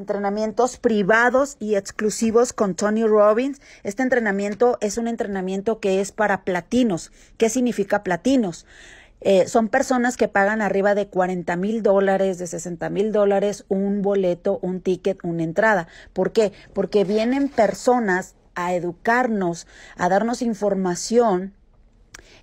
entrenamientos privados y exclusivos con Tony Robbins. Este entrenamiento es un entrenamiento que es para platinos. ¿Qué significa platinos? Eh, son personas que pagan arriba de 40 mil dólares, de 60 mil dólares, un boleto, un ticket, una entrada. ¿Por qué? Porque vienen personas a educarnos, a darnos información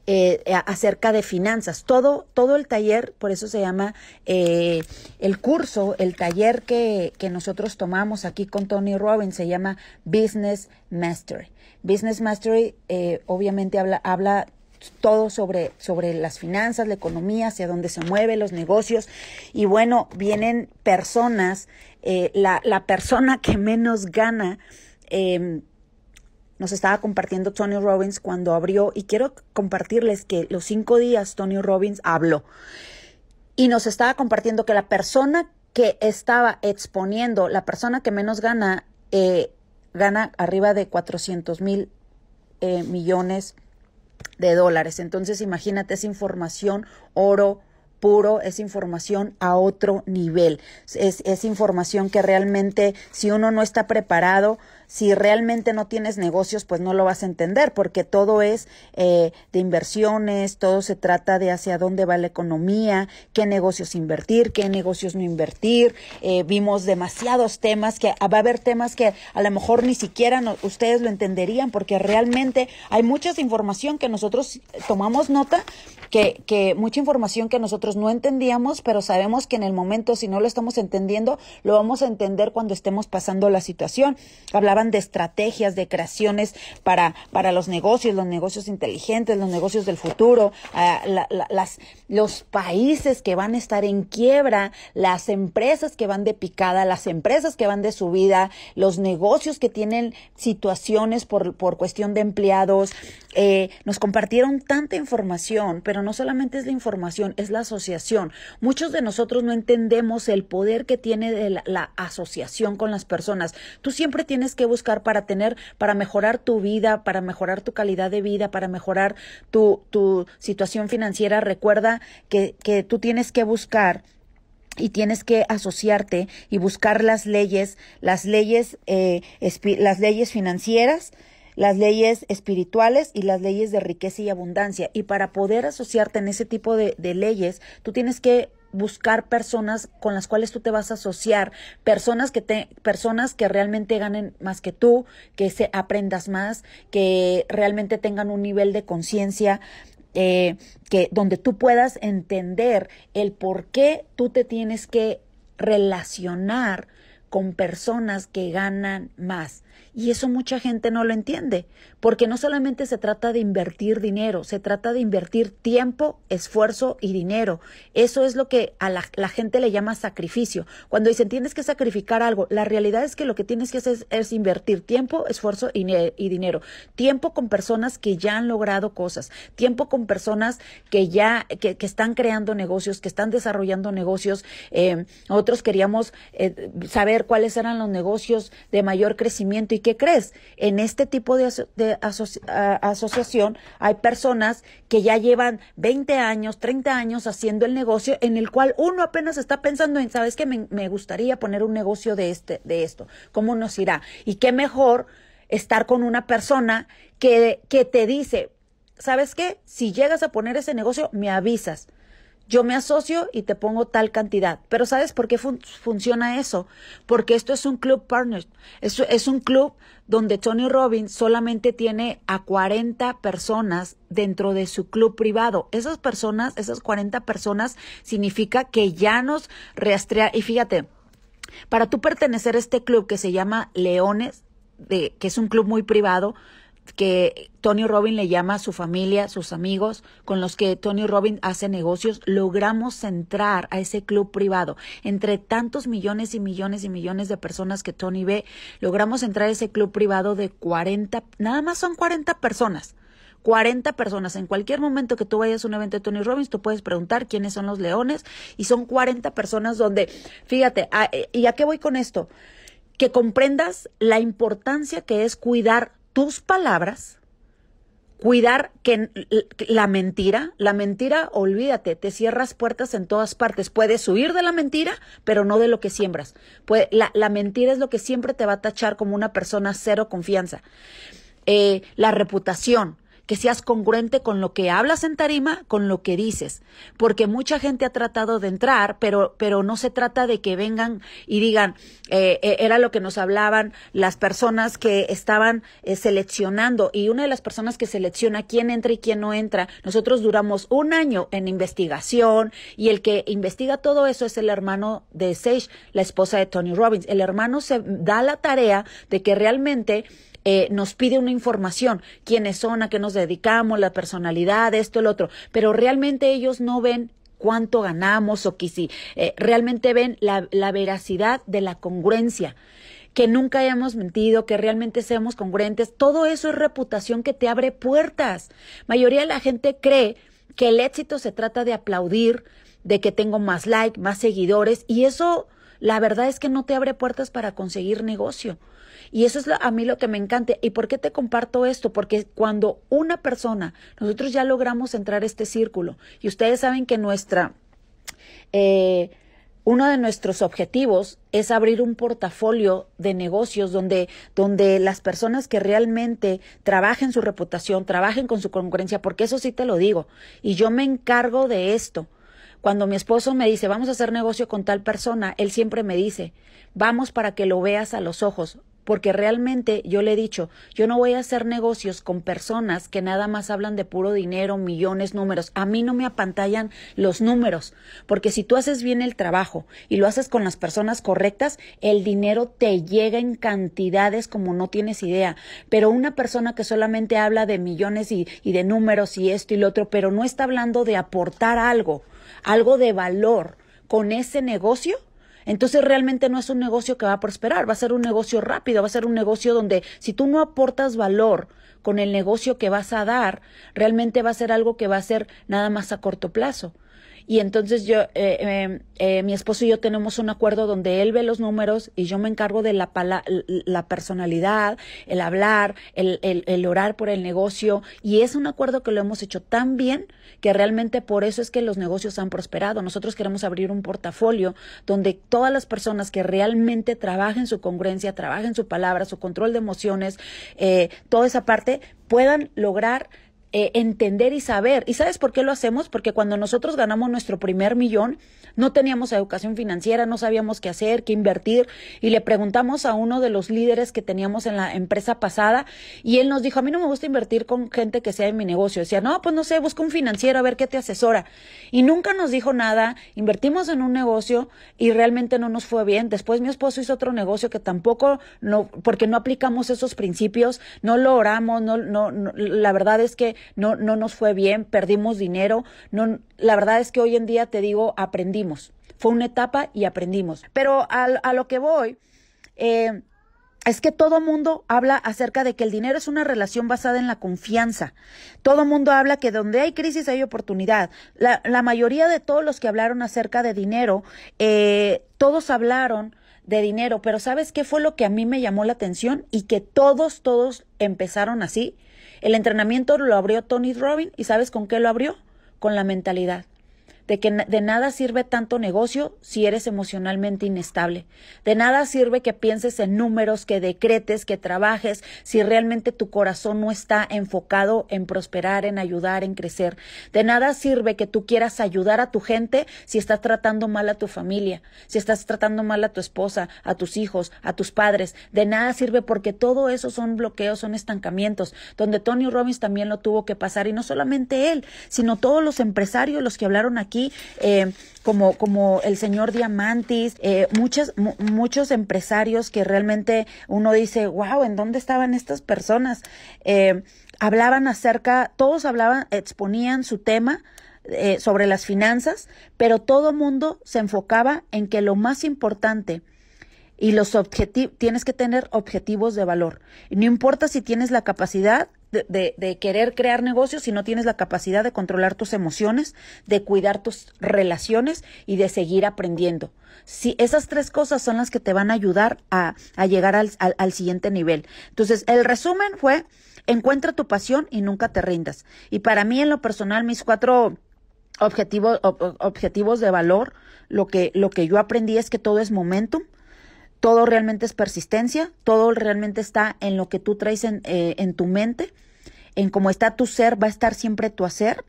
eh, eh, acerca de finanzas. Todo, todo el taller, por eso se llama eh, el curso, el taller que, que nosotros tomamos aquí con Tony Robbins, se llama Business Mastery. Business Mastery eh, obviamente habla, habla todo sobre, sobre las finanzas, la economía, hacia dónde se mueve, los negocios. Y bueno, vienen personas, eh, la, la persona que menos gana eh, nos estaba compartiendo Tony Robbins cuando abrió y quiero compartirles que los cinco días Tony Robbins habló y nos estaba compartiendo que la persona que estaba exponiendo, la persona que menos gana, eh, gana arriba de 400 mil eh, millones de dólares. Entonces imagínate esa información, oro puro, es información a otro nivel, es, es información que realmente si uno no está preparado, si realmente no tienes negocios, pues no lo vas a entender, porque todo es eh, de inversiones, todo se trata de hacia dónde va la economía, qué negocios invertir, qué negocios no invertir. Eh, vimos demasiados temas que ah, va a haber temas que a lo mejor ni siquiera ustedes lo entenderían, porque realmente hay mucha información que nosotros tomamos nota, que, que mucha información que nosotros no entendíamos, pero sabemos que en el momento, si no lo estamos entendiendo, lo vamos a entender cuando estemos pasando la situación de estrategias, de creaciones para, para los negocios, los negocios inteligentes, los negocios del futuro, ah, las, los países que van a estar en quiebra, las empresas que van de picada, las empresas que van de subida, los negocios que tienen situaciones por, cuestión de empleados. Eh, nos compartieron tanta información, pero no solamente es la información, es la asociación. Muchos de nosotros no entendemos el poder que tiene la asociación con las personas. Tú siempre tienes que buscar para tener, para mejorar tu vida, para mejorar tu calidad de vida, para mejorar tu, situación financiera. Recuerda que, tú tienes que buscar y tienes que asociarte y buscar las leyes, las leyes, eh, las leyes financieras, las leyes espirituales y las leyes de riqueza y abundancia. Y para poder asociarte en ese tipo de leyes, tú tienes que buscar personas con las cuales tú te vas a asociar, personas que te, personas que realmente ganen más que tú, que se aprendas más, que realmente tengan un nivel de conciencia, eh, que donde tú puedas entender el por qué tú te tienes que relacionar con personas que ganan más. Y eso mucha gente no lo entiende, porque no solamente se trata de invertir dinero, se trata de invertir tiempo, esfuerzo y dinero. Eso es lo que a la, gente le llama sacrificio. Cuando dicen tienes que sacrificar algo, la realidad es que lo que tienes que hacer es, invertir tiempo, esfuerzo y, dinero. Tiempo con personas que ya han logrado cosas, tiempo con personas que ya, que, que están creando negocios, que están desarrollando negocios. Eh, otros queríamos eh, saber cuáles eran los negocios de mayor crecimiento ¿Y qué crees? En este tipo de, asociación hay personas que ya llevan 20 años, 30 años haciendo el negocio en el cual uno apenas está pensando en, ¿sabes qué? Me, gustaría poner un negocio de, este, de esto. ¿Cómo nos irá? Y qué mejor estar con una persona que, que te dice, ¿sabes qué? Si llegas a poner ese negocio, me avisas yo me asocio y te pongo tal cantidad. Pero ¿sabes por qué funciona eso? Porque esto es un club partner. Es, es un club donde Tony Robbins solamente tiene a 40 personas dentro de su club privado. Esas personas, esas 40 personas, significa que ya nos rastrea. Y fíjate, para tú pertenecer a este club que se llama Leones, de, que es un club muy privado, que Tony Robbins le llama a su familia, sus amigos, con los que Tony Robbins hace negocios, logramos entrar a ese club privado. Entre tantos millones y millones y millones de personas que Tony ve, logramos entrar a ese club privado de 40, nada más son 40 personas. 40 personas. En cualquier momento que tú vayas a un evento de Tony Robbins, tú puedes preguntar quiénes son los leones y son 40 personas donde, fíjate, eh, ¿y a qué voy con esto? Que comprendas la importancia que es cuidar tus palabras, cuidar que la mentira, la mentira, olvídate, te cierras puertas en todas partes. Puedes huir de la mentira, pero no de lo que siembras. pues la, mentira es lo que siempre te va a tachar como una persona cero confianza. Eh, la reputación, que seas congruente con lo que hablas en tarima, con lo que dices, porque mucha gente ha tratado de entrar, pero, pero no se trata de que vengan y digan, eh, eh era lo que nos hablaban las personas que estaban eh, seleccionando y una de las personas que selecciona quién entra y quién no entra, nosotros duramos un año en investigación y el que investiga todo eso es el hermano de Sage, la esposa de Tony Robbins. El hermano se da la tarea de que realmente eh, nos pide una información, quiénes son, a qué nos dedicamos, la personalidad, esto, el otro, pero realmente ellos no ven cuánto ganamos o que si eh, realmente ven la, la veracidad de la congruencia que nunca hayamos mentido, que realmente seamos congruentes, todo eso es reputación que te abre puertas. Mayoría de la gente cree que el éxito se trata de aplaudir, de que tengo más like, más seguidores, y eso la verdad es que no te abre puertas para conseguir negocio. Y eso es a mí lo que me encanta. ¿Y por qué te comparto esto? Porque cuando una persona, nosotros ya logramos entrar a este círculo y ustedes saben que nuestra... Eh, uno de nuestros objetivos es abrir un portafolio de negocios donde, donde las personas que realmente trabajen su reputación, trabajen con su concurrencia, porque eso sí te lo digo, y yo me encargo de esto. Cuando mi esposo me dice, vamos a hacer negocio con tal persona, él siempre me dice, vamos para que lo veas a los ojos, porque realmente yo le he dicho, yo no voy a hacer negocios con personas que nada más hablan de puro dinero, millones, números. A mí no me apantallan los números, porque si tú haces bien el trabajo y lo haces con las personas correctas, el dinero te llega en cantidades como no tienes idea. Pero una persona que solamente habla de millones y, de números y esto y lo otro, pero no está hablando de aportar algo algo de valor con ese negocio, entonces realmente no es un negocio que va a prosperar, va a ser un negocio rápido, va a ser un negocio donde si tú no aportas valor con el negocio que vas a dar, realmente va a ser algo que va a ser nada más a corto plazo. Y entonces yo, eh, em, eh, mi esposo y yo tenemos un acuerdo donde él ve los números y yo me encargo de la, la personalidad, el hablar, el, el, orar por el negocio. Y es un acuerdo que lo hemos hecho tan bien que realmente por eso es que los negocios han prosperado. Nosotros queremos abrir un portafolio donde todas las personas que realmente trabajen su congruencia, trabajen su palabra, su control de emociones, eh, toda esa parte, puedan lograr eh, entender y saber. ¿Y sabes por qué lo hacemos? Porque cuando nosotros ganamos nuestro primer millón, no teníamos educación financiera, no sabíamos qué hacer, qué invertir, y le preguntamos a uno de los líderes que teníamos en la empresa pasada, y él nos dijo, a mí no me gusta invertir con gente que sea en mi negocio. Decía, no, pues no sé, busca un financiero a ver qué te asesora. Y nunca nos dijo nada, invertimos en un negocio y realmente no nos fue bien. Después mi esposo hizo otro negocio que tampoco, no, porque no aplicamos esos principios, no lo oramos, no, no la verdad es que no, no nos fue bien, perdimos dinero. No, la verdad es que hoy en día te digo, aprendimos. Fue una etapa y aprendimos. Pero a, lo que voy, eh, es que todo mundo habla acerca de que el dinero es una relación basada en la confianza. Todo mundo habla que donde hay crisis hay oportunidad. La, la mayoría de todos los que hablaron acerca de dinero, eh, todos hablaron de dinero, pero ¿sabes qué fue lo que a mí me llamó la atención? Y que todos, todos empezaron así el entrenamiento lo abrió Tony Robbins y ¿sabes con qué lo abrió? Con la mentalidad de que de nada sirve tanto negocio si eres emocionalmente inestable. De nada sirve que pienses en números, que decretes, que trabajes, si realmente tu corazón no está enfocado en prosperar, en ayudar, en crecer. De nada sirve que tú quieras ayudar a tu gente si estás tratando mal a tu familia, si estás tratando mal a tu esposa, a tus hijos, a tus padres. De nada sirve porque todo eso son bloqueos, son estancamientos, donde Tony Robbins también lo tuvo que pasar y no solamente él, sino todos los empresarios, los que hablaron aquí eh, como, como el señor Diamantis, eh, muchos empresarios que realmente uno dice, wow, ¿en dónde estaban estas personas? Eh, hablaban acerca, todos hablaban, exponían su tema, sobre las finanzas, pero todo mundo se enfocaba en que lo más importante y los objetivos, tienes que tener objetivos de valor. No importa si tienes la capacidad de, querer crear negocios si no tienes la capacidad de controlar tus emociones, de cuidar tus relaciones y de seguir aprendiendo. Si esas tres cosas son las que te van a ayudar a, llegar al, al, siguiente nivel. Entonces, el resumen fue, encuentra tu pasión y nunca te rindas. Y para mí, en lo personal, mis cuatro objetivos, objetivos de valor, lo que, lo que yo aprendí es que todo es momentum, todo realmente es persistencia, todo realmente está en lo que tú traes en, eh, en tu mente en cómo está tu ser, va a estar siempre tu hacer,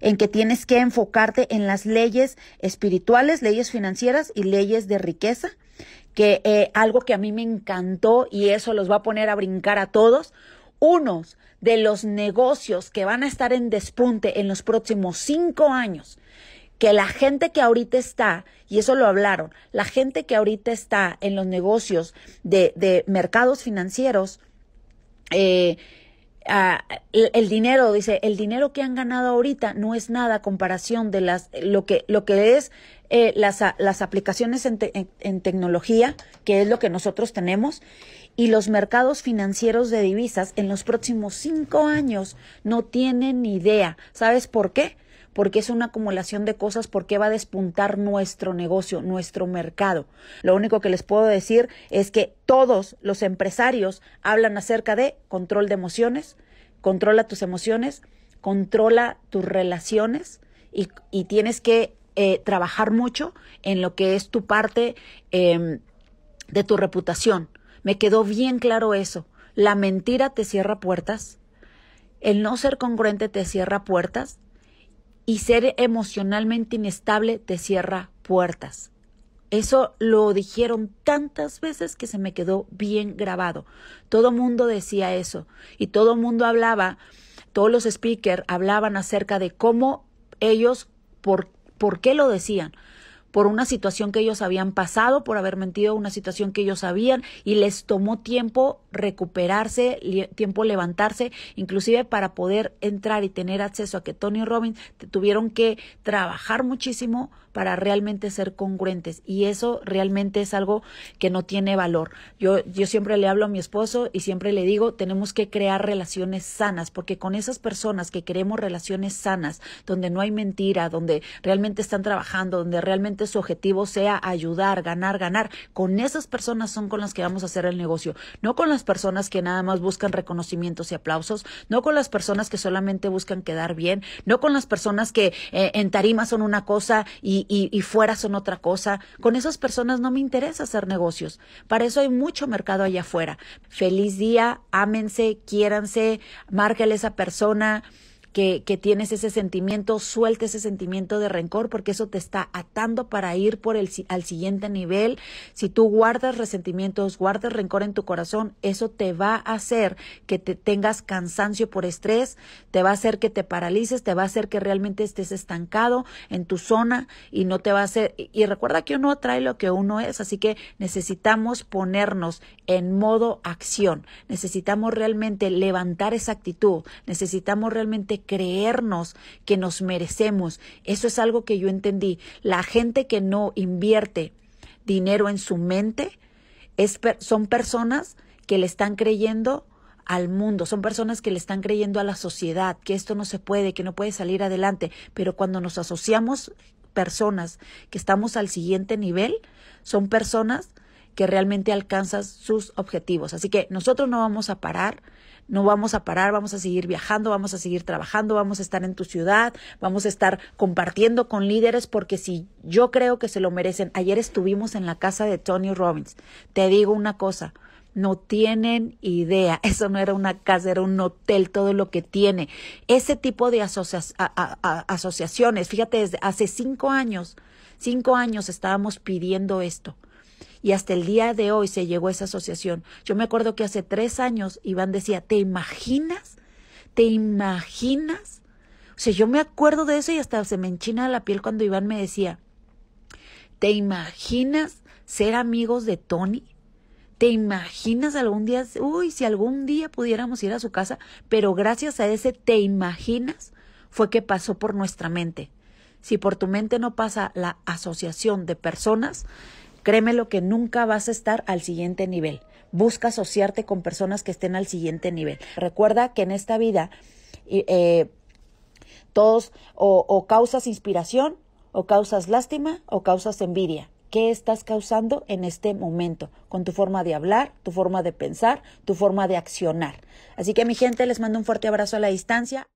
en que tienes que enfocarte en las leyes espirituales, leyes financieras y leyes de riqueza, que eh, algo que a mí me encantó y eso los va a poner a brincar a todos, unos de los negocios que van a estar en despunte en los próximos cinco años, que la gente que ahorita está, y eso lo hablaron, la gente que ahorita está en los negocios de, de mercados financieros, eh, Ah, el, dinero, dice, el dinero que han ganado ahorita no es nada a comparación de las, lo que, lo que es eh, las, las, aplicaciones en, en, tecnología, que es lo que nosotros tenemos, y los mercados financieros de divisas en los próximos cinco años no tienen ni idea. ¿Sabes por qué? porque es una acumulación de cosas, porque va a despuntar nuestro negocio, nuestro mercado. Lo único que les puedo decir es que todos los empresarios hablan acerca de control de emociones, controla tus emociones, controla tus relaciones y, tienes que eh, trabajar mucho en lo que es tu parte em, de tu reputación. Me quedó bien claro eso. La mentira te cierra puertas. El no ser congruente te cierra puertas y ser emocionalmente inestable te cierra puertas. Eso lo dijeron tantas veces que se me quedó bien grabado. Todo mundo decía eso y todo mundo hablaba, todos los speakers hablaban acerca de cómo ellos, por, por qué lo decían, por una situación que ellos habían pasado, por haber mentido, una situación que ellos sabían y les tomó tiempo recuperarse, tiempo levantarse, inclusive para poder entrar y tener acceso a que Tony Robbins tuvieron que trabajar muchísimo para realmente ser congruentes y eso realmente es algo que no tiene valor. Yo, yo siempre le hablo a mi esposo y siempre le digo, tenemos que crear relaciones sanas, porque con esas personas que queremos relaciones sanas, donde no hay mentira, donde realmente están trabajando, donde realmente su objetivo sea ayudar, ganar, ganar. Con esas personas son con las que vamos a hacer el negocio, no con las personas que nada más buscan reconocimientos y aplausos, no con las personas que solamente buscan quedar bien, no con las personas que eh, en tarima son una cosa y, y, fuera son otra cosa. Con esas personas no me interesa hacer negocios. Para eso hay mucho mercado allá afuera. Feliz día, ámense, quiéranse, márquenle a esa persona que, tienes ese sentimiento, suelte ese sentimiento de rencor porque eso te está atando para ir por el, al siguiente nivel. Si tú guardas resentimientos, guardas rencor en tu corazón, eso te va a hacer que te tengas cansancio por estrés, te va a hacer que te paralices, te va a hacer que realmente estés estancado en tu zona y no te va a hacer. Y recuerda que uno atrae lo que uno es, así que necesitamos ponernos en modo acción, necesitamos realmente levantar esa actitud, necesitamos realmente creernos que nos merecemos. Eso es algo que yo entendí. La gente que no invierte dinero en su mente es, son personas que le están creyendo al mundo, son personas que le están creyendo a la sociedad, que esto no se puede, que no puede salir adelante, pero cuando nos asociamos personas que estamos al siguiente nivel, son personas que realmente alcanzan sus objetivos. Así que nosotros no vamos a parar, no vamos a parar, vamos a seguir viajando, vamos a seguir trabajando, vamos a estar en tu ciudad, vamos a estar compartiendo con líderes porque si yo creo que se lo merecen. Ayer estuvimos en la casa de Tony Robbins. Te digo una cosa, no tienen idea. Eso no era una casa, era un hotel, todo lo que tiene. Ese tipo de asociaciones, fíjate, desde hace cinco años, cinco años estábamos pidiendo esto y hasta el día de hoy se llegó a esa asociación. Yo me acuerdo que hace tres años Iván decía, ¿te imaginas? ¿Te imaginas? O sea, yo me acuerdo de eso y hasta se me enchina la piel cuando Iván me decía, ¿te imaginas ser amigos de Tony? ¿Te imaginas algún día, uy, si algún día pudiéramos ir a su casa? Pero gracias a ese te imaginas fue que pasó por nuestra mente. Si por tu mente no pasa la asociación de personas, Créeme lo que nunca vas a estar al siguiente nivel. Busca asociarte con personas que estén al siguiente nivel. Recuerda que en esta vida eh, todos o, o causas inspiración, o causas lástima, o causas envidia. ¿Qué estás causando en este momento? Con tu forma de hablar, tu forma de pensar, tu forma de accionar. Así que mi gente, les mando un fuerte abrazo a la distancia.